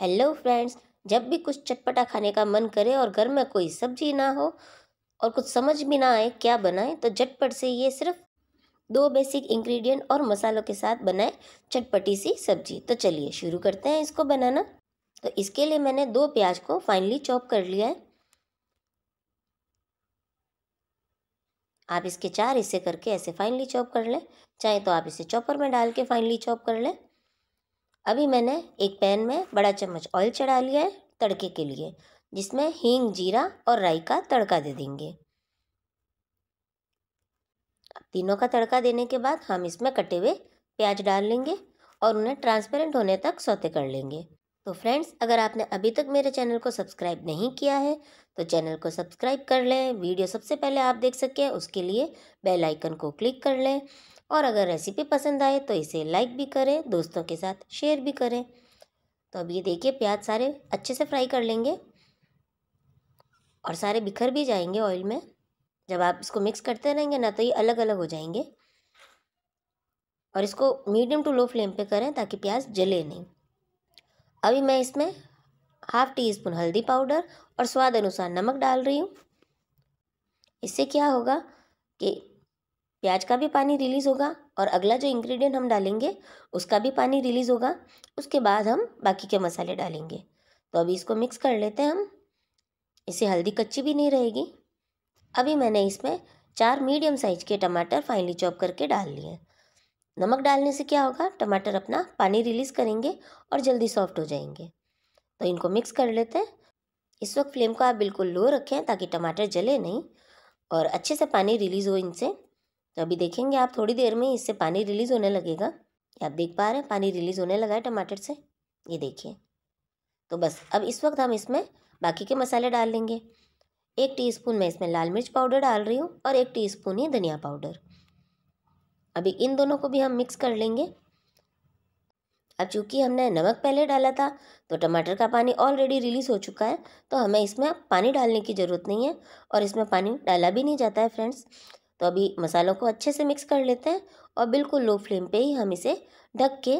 hello friends जब भी कुछ चटपटा खाने का मन करे और घर में कोई सब्जी ना हो और कुछ समझ भी ना आए क्या बनाएं तो झटपट से ये सिर्फ दो बेसिक इंग्रेडिएंट और मसालों के साथ बनाएं चटपटी सी सब्जी तो चलिए शुरू करते हैं इसको बनाना तो इसके लिए मैंने दो प्याज को फाइनली चॉप कर लिया है आप इसके चार हिस्से करके ऐसे फाइनली चॉप कर लें चाहे तो आप इसे चॉपर में डाल के फाइनली चॉप कर लें अभी मैंने एक पैन में बड़ा चम्मच ऑयल चढ़ा लिया है तड़के के लिए जिसमें हींग जीरा और राई का तड़का दे देंगे तीनों का तड़का देने के बाद हम इसमें कटे हुए प्याज डाल लेंगे और उन्हें ट्रांसपेरेंट होने तक सौते कर लेंगे तो फ्रेंड्स अगर आपने अभी तक मेरे चैनल को सब्सक्राइब नहीं किया है तो चैनल को सब्सक्राइब कर लें वीडियो सबसे पहले आप देख सकें उसके लिए बेल आइकन को क्लिक कर लें और अगर रेसिपी पसंद आए तो इसे लाइक भी करें दोस्तों के साथ शेयर भी करें तो अब ये देखिए प्याज सारे अच्छे से फ्राई कर लेंगे और सारे बिखर भी जाएंगे ऑयल में जब आप इसको मिक्स करते रहेंगे ना तो ये अलग अलग हो जाएंगे और इसको मीडियम टू लो फ्लेम पे करें ताकि प्याज जले नहीं अभी मैं इसमें हाफ टी स्पून हल्दी पाउडर और स्वाद अनुसार नमक डाल रही हूँ इससे क्या होगा कि प्याज का भी पानी रिलीज़ होगा और अगला जो इंग्रेडिएंट हम डालेंगे उसका भी पानी रिलीज़ होगा उसके बाद हम बाकी के मसाले डालेंगे तो अभी इसको मिक्स कर लेते हैं हम इसे हल्दी कच्ची भी नहीं रहेगी अभी मैंने इसमें चार मीडियम साइज के टमाटर फाइनली चॉप करके डाल लिए नमक डालने से क्या होगा टमाटर अपना पानी रिलीज़ करेंगे और जल्दी सॉफ्ट हो जाएंगे तो इनको मिक्स कर लेते हैं इस वक्त फ्लेम को आप बिल्कुल लो रखें ताकि टमाटर जले नहीं और अच्छे से पानी रिलीज़ हो इनसे तो अभी देखेंगे आप थोड़ी देर में इससे पानी रिलीज़ होने लगेगा आप देख पा रहे हैं पानी रिलीज़ होने लगा है टमाटर से ये देखिए तो बस अब इस वक्त हम इसमें बाकी के मसाले डाल लेंगे एक टीस्पून मैं इसमें लाल मिर्च पाउडर डाल रही हूँ और एक टीस्पून ही धनिया पाउडर अभी इन दोनों को भी हम मिक्स कर लेंगे अब चूँकि हमने नमक पहले डाला था तो टमाटर का पानी ऑलरेडी रिलीज़ हो चुका है तो हमें इसमें पानी डालने की ज़रूरत नहीं है और इसमें पानी डाला भी नहीं जाता है फ्रेंड्स तो अभी मसालों को अच्छे से मिक्स कर लेते हैं और बिल्कुल लो फ्लेम पे ही हम इसे ढक के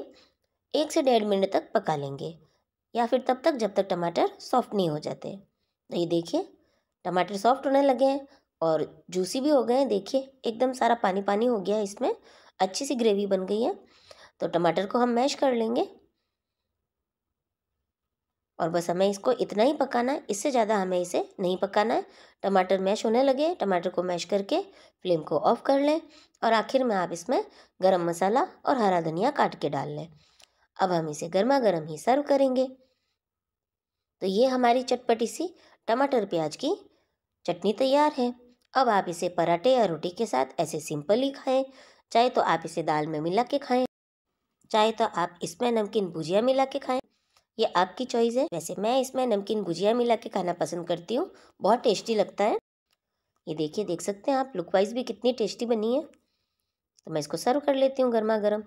एक से डेढ़ मिनट तक पका लेंगे या फिर तब तक जब तक टमाटर सॉफ्ट नहीं हो जाते तो ये देखिए टमाटर सॉफ्ट होने लगे हैं और जूसी भी हो गए हैं देखिए एकदम सारा पानी पानी हो गया है इसमें अच्छी सी ग्रेवी बन गई है तो टमाटर को हम मैश कर लेंगे और बस हमें इसको इतना ही पकाना है इससे ज़्यादा हमें इसे नहीं पकाना है टमाटर मैश होने लगे टमाटर को मैश करके फ्लेम को ऑफ कर लें और आखिर में आप इसमें गरम मसाला और हरा धनिया काट के डाल लें अब हम इसे गर्मा गर्म ही सर्व करेंगे तो ये हमारी चटपटी सी टमाटर प्याज की चटनी तैयार है अब आप इसे पराठे या रोटी के साथ ऐसे सिंपल ही खाएँ चाहे तो आप इसे दाल में मिला के खाएँ चाहे तो आप इसमें नमकीन भुजिया मिला के खाएँ ये आपकी चॉइस है वैसे मैं इसमें नमकीन गुजिया मिला के खाना पसंद करती हूँ बहुत टेस्टी लगता है ये देखिए देख सकते हैं आप लुक वाइज भी कितनी टेस्टी बनी है तो मैं इसको सर्व कर लेती हूँ गर्मा गर्म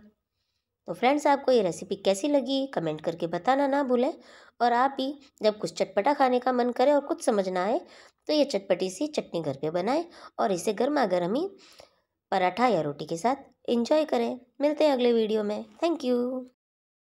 तो फ्रेंड्स आपको ये रेसिपी कैसी लगी कमेंट करके बताना ना भूलें और आप भी जब कुछ चटपटा खाने का मन करे और कुछ समझ ना आए तो ये चटपटी सी चटनी घर पे बनाएं और इसे गर्मा गर्म ही पराठा या रोटी के साथ इंजॉय करें मिलते हैं अगले वीडियो में थैंक यू